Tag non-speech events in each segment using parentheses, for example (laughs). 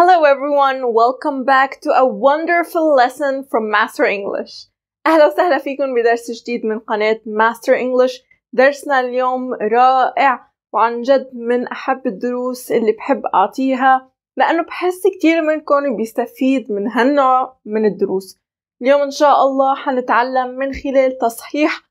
Hello everyone, welcome back to a wonderful lesson from Master English. أهلا وسهلا فيكم بدرس جديد من قناة Master English. درسنا اليوم رائع وعن جد من أحب الدروس اللي بحب أعطيها لأنه بحس كتير منكم بيستفيد من هالنوع من الدروس. اليوم إن شاء الله حنتعلم من خلال تصحيح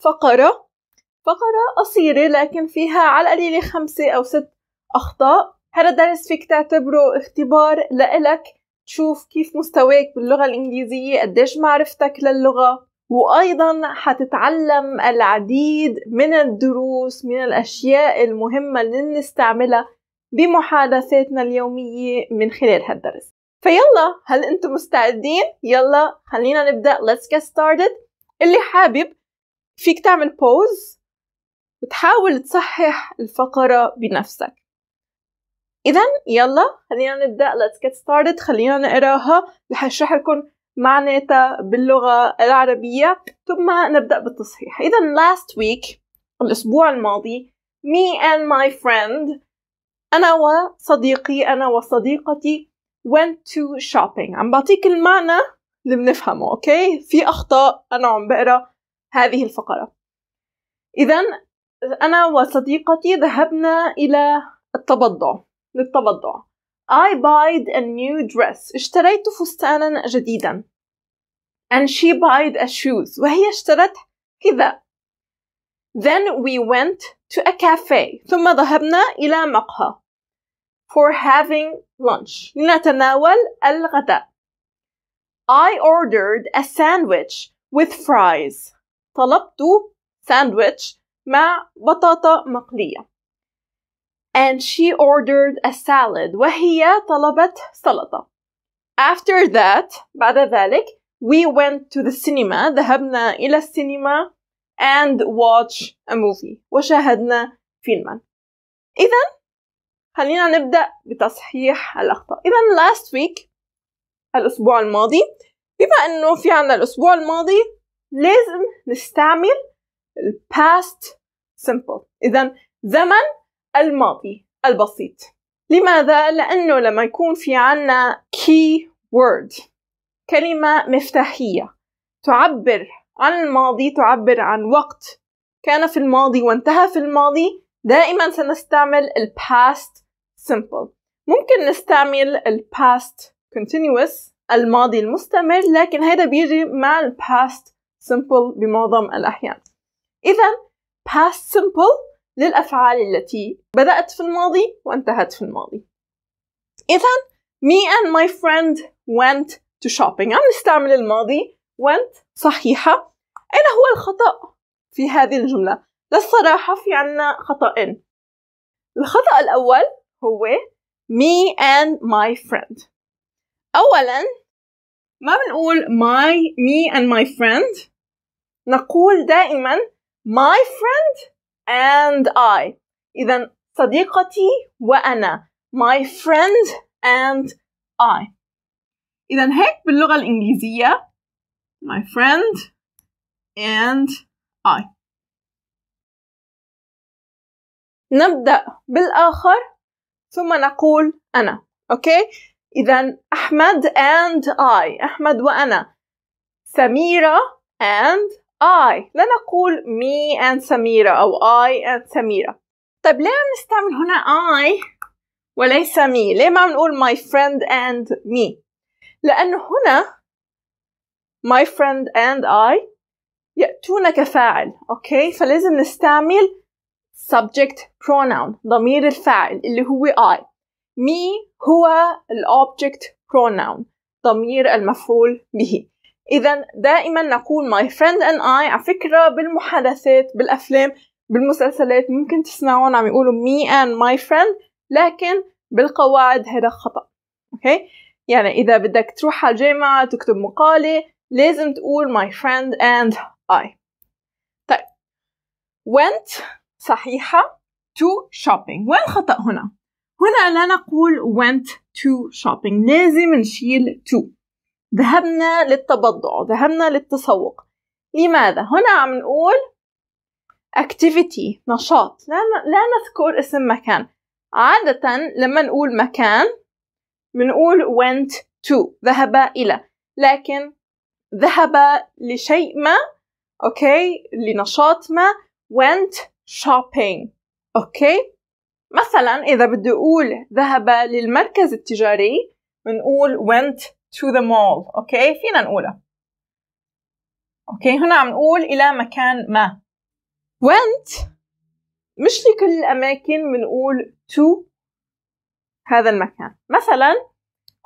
فقرة فقرة قصيرة لكن فيها على القليلة خمسة أو ست أخطاء هذا الدرس فيك تعتبره اختبار لإلك تشوف كيف مستواك باللغة الإنجليزية قديش معرفتك للغة وأيضا حتتعلم العديد من الدروس من الأشياء المهمة اللي نستعملها بمحادثاتنا اليومية من خلال هالدرس فيلا هل انتم مستعدين؟ يلا خلينا نبدأ let's get started اللي حابب فيك تعمل بوز وتحاول تصحح الفقرة بنفسك اذا يلا خلينا نبدا let's get started خلينا نقراها رح اشرح لكم معناتها باللغه العربيه ثم نبدا بالتصحيح اذا last week الاسبوع الماضي me and my friend انا وصديقي انا وصديقتي went to shopping عم بعطيك المعنى اللي بنفهمه اوكي في اخطاء انا عم بقرا هذه الفقره اذا انا وصديقتي ذهبنا الى التبضع للتبضع I buyed a new dress اشتريت فستانا جديدا and she bought a shoes وهي اشترت كذا then we went to a cafe ثم ذهبنا إلى مقهى for having lunch لنتناول الغداء I ordered a sandwich with fries طلبت ساندويتش مع بطاطا مقلية and she ordered a salad وهي طلبت سلطة. After that بعد ذلك we went to the cinema ذهبنا إلى السينما and watch a movie وشاهدنا فيلما. إذا خلينا نبدأ بتصحيح الأخطاء. إذا last week الأسبوع الماضي بما أنه في عنا الأسبوع الماضي لازم نستعمل past simple إذا زمن الماضي البسيط لماذا؟ لأنه لما يكون في عنا key word كلمة مفتاحية تعبر عن الماضي تعبر عن وقت كان في الماضي وانتهى في الماضي دائما سنستعمل ال past simple ممكن نستعمل ال past continuous الماضي المستمر لكن هذا بيجي مع ال past simple بمعظم الأحيان إذا past simple للأفعال التي بدأت في الماضي وانتهت في الماضي إذا me and my friend went to shopping عم نستعمل الماضي went صحيحة أين هو الخطأ في هذه الجملة؟ للصراحة في عنا خطأين الخطأ الأول هو me and my friend أولا ما بنقول my me and my friend نقول دائما my friend and I إذا صديقتي وأنا my friend and I إذا هيك باللغة الإنجليزية my friend and I نبدأ بالآخر ثم نقول أنا أوكي إذا أحمد and I أحمد وأنا سميرة and I لا نقول me and سميرة أو I and سميرة طيب ليه عم نستعمل هنا I وليس me ليه ما بنقول نقول my friend and me لأنه هنا my friend and I يأتون كفاعل أوكي فلازم نستعمل subject pronoun ضمير الفاعل اللي هو I me هو الobject pronoun ضمير المفعول به إذا دائما نقول my friend and I على فكرة بالمحادثات بالأفلام بالمسلسلات ممكن تسمعون عم يقولوا me and my friend لكن بالقواعد هذا خطأ أوكي يعني إذا بدك تروح على الجامعة تكتب مقالة لازم تقول my friend and I طيب went صحيحة to shopping وين الخطأ هنا؟ هنا لا نقول went to shopping لازم نشيل to ذهبنا للتبضع ذهبنا للتسوق لماذا هنا عم نقول activity نشاط لا, لا نذكر اسم مكان عادة لما نقول مكان بنقول went to ذهب إلى لكن ذهب لشيء ما أوكي لنشاط ما went shopping أوكي مثلا إذا بدي أقول ذهب للمركز التجاري بنقول went to the mall أوكي فينا نقولها أوكي هنا عم نقول إلى مكان ما went مش لكل الأماكن بنقول to هذا المكان مثلا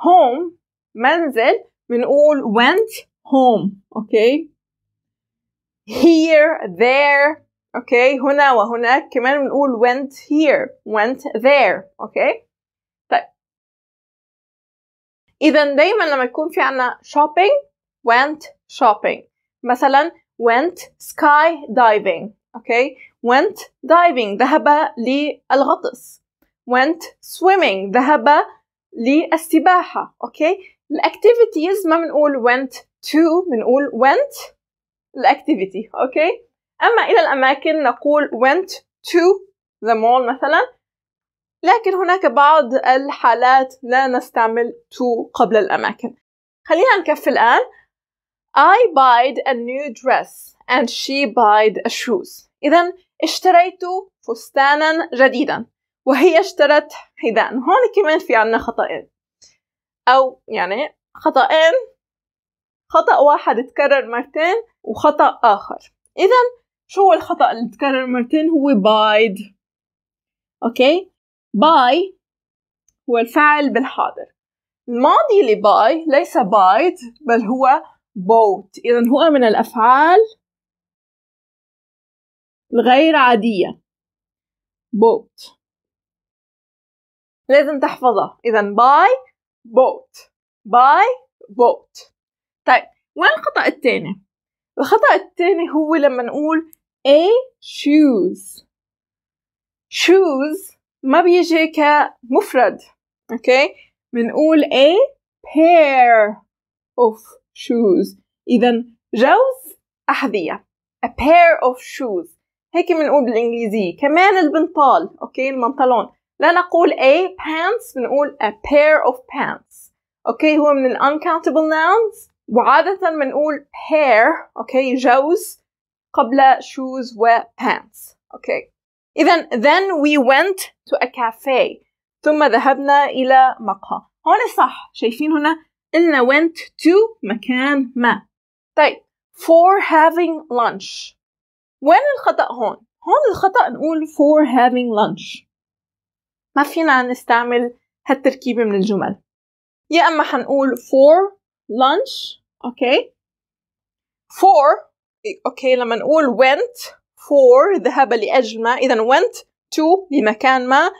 home منزل بنقول went home أوكي here there أوكي هنا وهناك كمان بنقول went here went there أوكي اذا دايما لما يكون في عنا shopping went shopping مثلا went sky diving اوكي went diving ذهب للغطس went swimming ذهب للسباحة اوكي الاكتيفيتيز ما بنقول went to بنقول went الاكتيفيتي اوكي اما الى الاماكن نقول went to the mall مثلا لكن هناك بعض الحالات لا نستعمل to قبل الأماكن خلينا نكفي الآن I buy a new dress and she buyed a shoes إذا اشتريت فستانا جديدا وهي اشترت حذاء هون كمان في عنا خطأين أو يعني خطأين خطأ واحد تكرر مرتين وخطأ آخر إذا شو الخطأ اللي تكرر مرتين هو بايد أوكي باي هو الفعل بالحاضر الماضي لباي ليس بايد بل هو بوت إذا هو من الأفعال الغير عادية بوت لازم تحفظها إذا باي بوت باي بوت طيب وين الخطأ الثاني؟ الخطأ الثاني هو لما نقول a shoes shoes ما بيجي كمفرد اوكي بنقول a pair of shoes اذا جوز احذيه a pair of shoes هيك بنقول بالانجليزيه كمان البنطال اوكي المنطلون لا نقول a pants بنقول a pair of pants اوكي هو من ال uncountable nouns وعادة بنقول pair اوكي جوز قبل shoes و pants اوكي إذا then we went to a cafe ثم ذهبنا إلى مقهى هون صح شايفين هنا إلنا went to مكان ما طيب for having lunch وين الخطأ هون؟ هون الخطأ نقول for having lunch ما فينا نستعمل هالتركيبة من الجمل يا أما حنقول for lunch أوكي okay. for أوكي okay. لما نقول went for ذهب لأجل ما إذا went to لمكان ما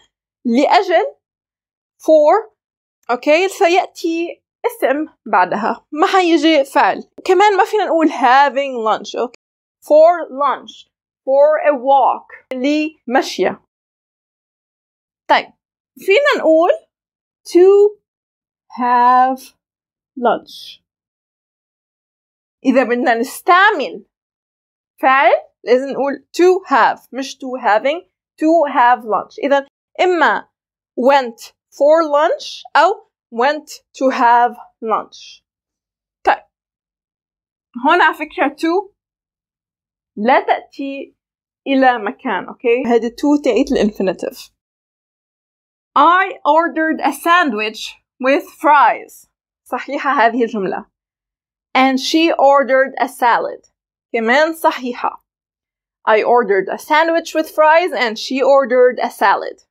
لأجل for أوكي سيأتي اسم بعدها ما حيجي فعل كمان ما فينا نقول having lunch أوكي for lunch for a walk لمشية طيب فينا نقول to have lunch إذا بدنا نستعمل فعل لازم نقول to have مش to having to have lunch إذا إما went for lunch أو went to have lunch طيب هنا على فكرة to لا تأتي إلى مكان أوكي هذه to تأتي الانفينيتيف I ordered a sandwich with fries صحيحة هذه الجملة and she ordered a salad كمان صحيحة I ordered a sandwich with fries and she ordered a salad.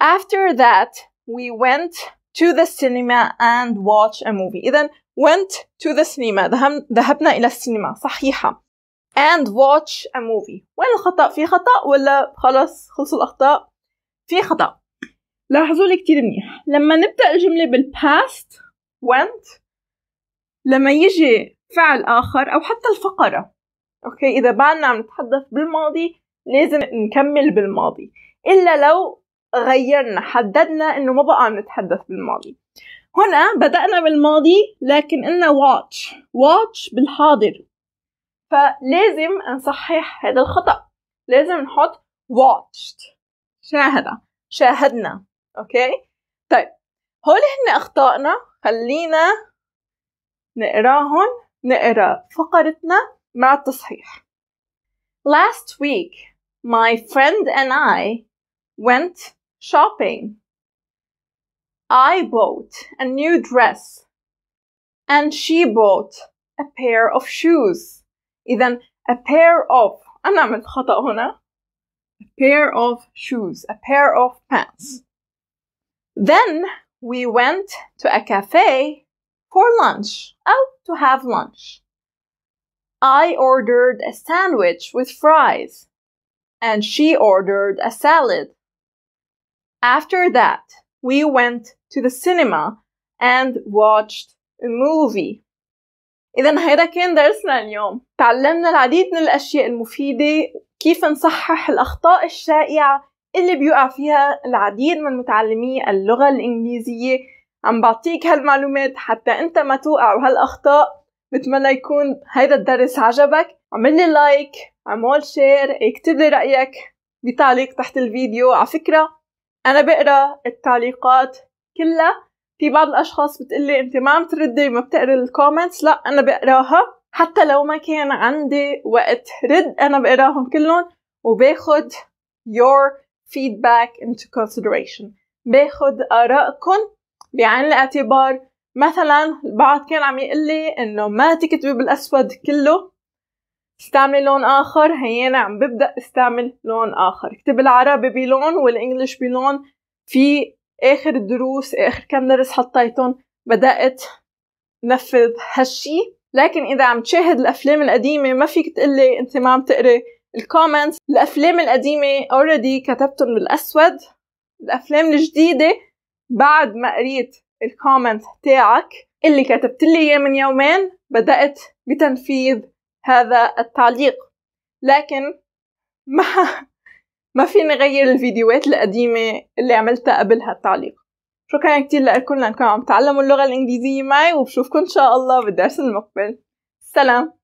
After that, we went to the cinema and watched a movie. Then went to the cinema ذهبنا إلى السينما صحيحة and watch a movie وين الخطأ في خطأ ولا خلص خلصوا الأخطاء في خطأ لاحظوا لي كتير منيح لما نبدأ الجملة بالpast went لما يجي فعل آخر أو حتى الفقرة اوكي اذا بالنا عم نتحدث بالماضي لازم نكمل بالماضي الا لو غيرنا حددنا انه ما بقى عم نتحدث بالماضي هنا بدأنا بالماضي لكن قلنا watch watch بالحاضر فلازم نصحح هذا الخطأ لازم نحط watched شاهد شاهدنا اوكي طيب هول هن اخطائنا خلينا نقراهم نقرا فقرتنا مع التصحيح Last week, my friend and I went shopping. I bought a new dress and she bought a pair of shoes. إذا a pair of أنا عملت خطأ هنا. A pair of shoes, a pair of pants. Then we went to a cafe for lunch, Oh, to have lunch. I ordered a sandwich with fries and she ordered a salad. After that, we went to the cinema and watched a movie. إذا هيدا كان درسنا اليوم تعلمنا العديد من الأشياء المفيدة كيف نصحح الأخطاء الشائعة اللي بيقع فيها العديد من متعلمي اللغة الإنجليزية عم بعطيك هالمعلومات حتى أنت ما توقع بهالأخطاء بتمنى يكون هيدا الدرس عجبك اعمل لي لايك اعمل شير اكتب لي رأيك بتعليق تحت الفيديو على فكرة أنا بقرا التعليقات كلها في بعض الأشخاص بتقلي أنت ما عم تردي ما بتقرأ الكومنتس لا أنا بقراها حتى لو ما كان عندي وقت رد أنا بقراهم كلهم وباخد your feedback into consideration باخد آرائكم بعين الاعتبار مثلا البعض كان عم يقول لي انه ما تكتبي بالاسود كله استعملي لون اخر هي انا عم ببدا استعمل لون اخر اكتب العربي بلون والانجليش بلون في اخر الدروس اخر كم درس حطيتهم بدات نفذ هالشي لكن اذا عم تشاهد الافلام القديمه ما فيك تقلي انت ما عم تقري الكومنتس الافلام القديمه اوريدي كتبتهم بالاسود الافلام الجديده بعد ما قريت الكومنت تاعك اللي كتبت لي اياه من يومين بدأت بتنفيذ هذا التعليق لكن ما (laughs) ما فيني غير الفيديوهات القديمة اللي عملتها قبل هالتعليق شكرا كتير لكم لأنكم عم تعلموا اللغة الإنجليزية معي وبشوفكم إن شاء الله بالدرس المقبل سلام